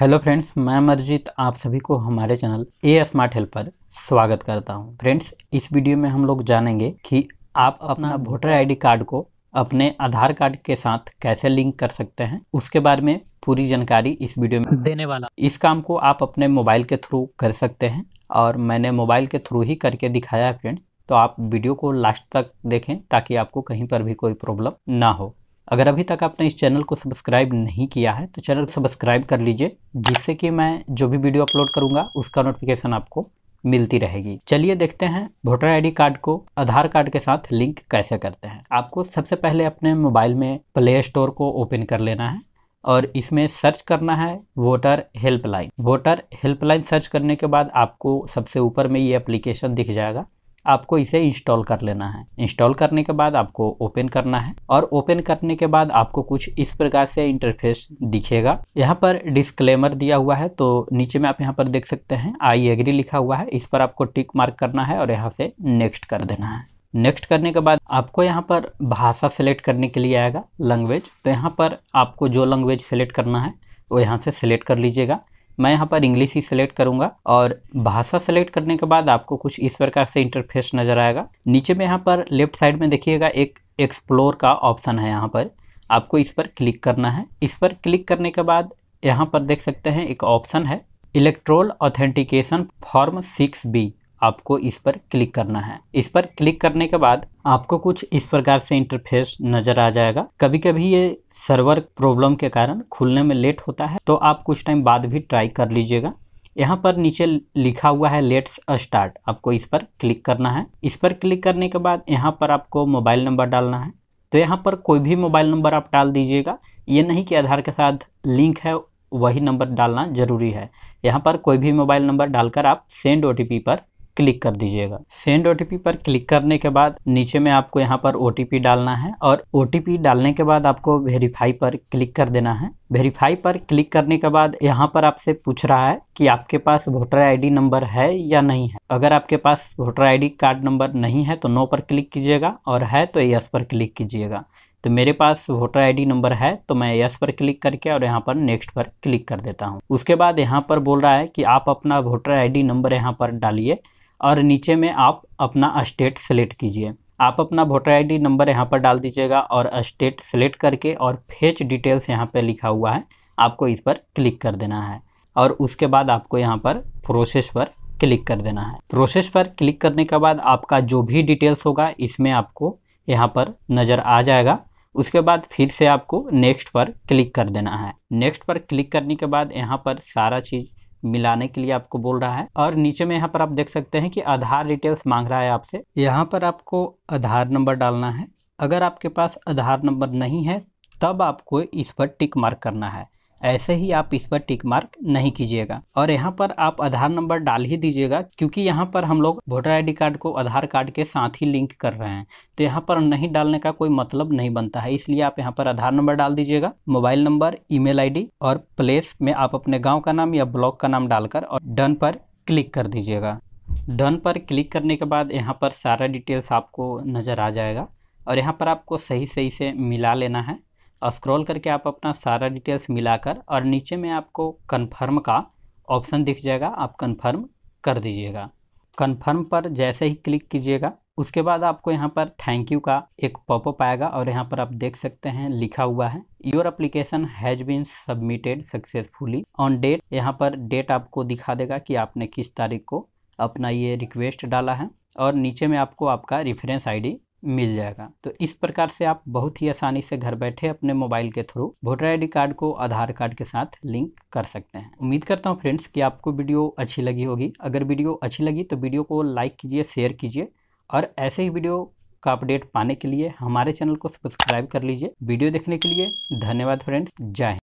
hello friends मैं अमरजीत आप सभी को हमारे चैनल ए स्मार्ट हेल्प पर स्वागत करता हूं फ्रेंड्स इस वीडियो में हम लोग जानेंगे कि आप अपना वोटर आईडी कार्ड को अपने आधार कार्ड के साथ कैसे लिंक कर सकते हैं उसके बारे में पूरी जानकारी इस वीडियो में देने वाला इस काम को आप अपने मोबाइल के थ्रू कर सकते हैं और मैंने मोबाइल के थ्रू ही करके दिखाया है फ्रेंड्स तो आप वीडियो को लास्ट तक देखें ताकि आपको कहीं पर भी कोई प्रॉब्लम ना हो अगर अभी तक आपने इस चैनल को सब्सक्राइब नहीं किया है तो चैनल को सब्सक्राइब कर लीजिए जिससे कि मैं जो भी वीडियो अपलोड करूँगा उसका नोटिफिकेशन आपको मिलती रहेगी चलिए देखते हैं वोटर आईडी कार्ड को आधार कार्ड के साथ लिंक कैसे करते हैं आपको सबसे पहले अपने मोबाइल में प्ले स्टोर को ओपन कर लेना है और इसमें सर्च करना है voter helpline voter helpline search करने के बाद आपको सबसे ऊपर में ये एप्लीकेशन दिख जाएगा आपको इसे इंस्टॉल कर लेना है इंस्टॉल करने के बाद आपको ओपन करना है और ओपन करने के बाद आपको कुछ इस प्रकार से इंटरफेस दिखेगा यहाँ पर डिस्क्लेमर दिया हुआ है तो नीचे में आप यहाँ पर देख सकते हैं आई एग्री लिखा हुआ है इस पर आपको टिक मार्क करना है और यहाँ से नेक्स्ट कर देना है नेक्स्ट करने के बाद आपको यहाँ पर भाषा सेलेक्ट करने के लिए आएगा लैंग्वेज तो यहाँ पर आपको जो लैंग्वेज सेलेक्ट करना है वो यहाँ से सिलेक्ट कर लीजिएगा मैं यहाँ पर इंग्लिश ही सिलेक्ट करूँगा और भाषा सेलेक्ट करने के बाद आपको कुछ इस प्रकार से इंटरफेस नज़र आएगा नीचे में यहाँ पर लेफ्ट साइड में देखिएगा एक एक्सप्लोर का ऑप्शन है यहाँ पर आपको इस पर क्लिक करना है इस पर क्लिक करने के बाद यहाँ पर देख सकते हैं एक ऑप्शन है electoral authentication form six B आपको इस पर क्लिक करना है इस पर क्लिक करने के बाद आपको कुछ इस प्रकार से इंटरफेस नज़र आ जाएगा कभी कभी ये सर्वर प्रॉब्लम के कारण खुलने में लेट होता है तो आप कुछ टाइम बाद भी ट्राई कर लीजिएगा यहाँ पर नीचे लिखा हुआ है लेट्स स्टार्ट आपको इस पर क्लिक करना है इस पर क्लिक करने के बाद यहाँ पर आपको मोबाइल नंबर डालना है तो यहाँ पर कोई भी मोबाइल नंबर आप डाल दीजिएगा ये नहीं कि आधार के साथ लिंक है वही नंबर डालना ज़रूरी है यहाँ पर कोई भी मोबाइल नंबर डालकर आप सेंड ओ पर क्लिक कर दीजिएगा सेंड ओटीपी पर क्लिक करने के बाद नीचे में आपको यहाँ पर ओटीपी डालना है और ओटीपी डालने के बाद आपको वेरीफाई पर क्लिक कर देना है वेरीफाई पर क्लिक करने के बाद यहाँ पर आपसे पूछ रहा है कि आपके पास वोटर आईडी नंबर है या नहीं है अगर आपके पास वोटर आईडी कार्ड नंबर नहीं है तो नो पर क्लिक कीजिएगा और है तो यस पर क्लिक कीजिएगा तो मेरे पास वोटर आईडी नंबर है तो मैं यस पर क्लिक करके और यहाँ पर नेक्स्ट पर क्लिक कर देता हूँ उसके बाद यहाँ पर बोल रहा है कि आप अपना वोटर आई नंबर यहाँ पर डालिए और नीचे में आप अपना स्टेट सेलेक्ट कीजिए आप अपना वोटर आईडी नंबर यहाँ पर डाल दीजिएगा और स्टेट सेलेक्ट करके और फेच डिटेल्स यहाँ पर लिखा हुआ है आपको इस पर क्लिक कर देना है और उसके बाद आपको यहाँ पर प्रोसेस पर क्लिक कर देना है प्रोसेस पर क्लिक करने के बाद आपका जो भी डिटेल्स होगा इसमें आपको यहाँ पर नज़र आ जाएगा उसके बाद फिर से आपको नेक्स्ट पर क्लिक कर देना है नेक्स्ट पर क्लिक करने के बाद यहाँ पर सारा चीज़ मिलाने के लिए आपको बोल रहा है और नीचे में यहाँ पर आप देख सकते हैं कि आधार डिटेल्स मांग रहा है आपसे यहाँ पर आपको आधार नंबर डालना है अगर आपके पास आधार नंबर नहीं है तब आपको इस पर टिक मार्क करना है ऐसे ही आप इस पर टिक मार्क नहीं कीजिएगा और यहाँ पर आप आधार नंबर डाल ही दीजिएगा क्योंकि यहाँ पर हम लोग वोटर आईडी कार्ड को आधार कार्ड के साथ ही लिंक कर रहे हैं तो यहाँ पर नहीं डालने का कोई मतलब नहीं बनता है इसलिए आप यहाँ पर आधार नंबर डाल दीजिएगा मोबाइल नंबर ईमेल आईडी और प्लेस में आप अपने गाँव का नाम या ब्लॉक का नाम डालकर और डन पर क्लिक कर दीजिएगा डन पर क्लिक करने के बाद यहाँ पर सारा डिटेल्स आपको नज़र आ जाएगा और यहाँ पर आपको सही सही से मिला लेना है स्क्रॉल करके आप अपना सारा डिटेल्स मिलाकर और नीचे में आपको कन्फर्म का ऑप्शन दिख जाएगा आप कन्फर्म कर दीजिएगा कन्फर्म पर जैसे ही क्लिक कीजिएगा उसके बाद आपको यहाँ पर थैंक यू का एक पॉपअप आएगा और यहाँ पर आप देख सकते हैं लिखा हुआ है your application has been submitted successfully on date यहाँ पर डेट आपको दिखा देगा कि आपने किस तारीख को अपना ये रिक्वेस्ट डाला है और नीचे में आपको आपका रेफरेंस आईडी मिल जाएगा तो इस प्रकार से आप बहुत ही आसानी से घर बैठे अपने मोबाइल के थ्रू वोटर आईडी कार्ड को आधार कार्ड के साथ लिंक कर सकते हैं उम्मीद करता हूँ फ्रेंड्स कि आपको वीडियो अच्छी लगी होगी अगर वीडियो अच्छी लगी तो वीडियो को लाइक कीजिए शेयर कीजिए और ऐसे ही वीडियो का अपडेट पाने के लिए हमारे चैनल को सब्सक्राइब कर लीजिए वीडियो देखने के लिए धन्यवाद फ्रेंड्स जय हिंद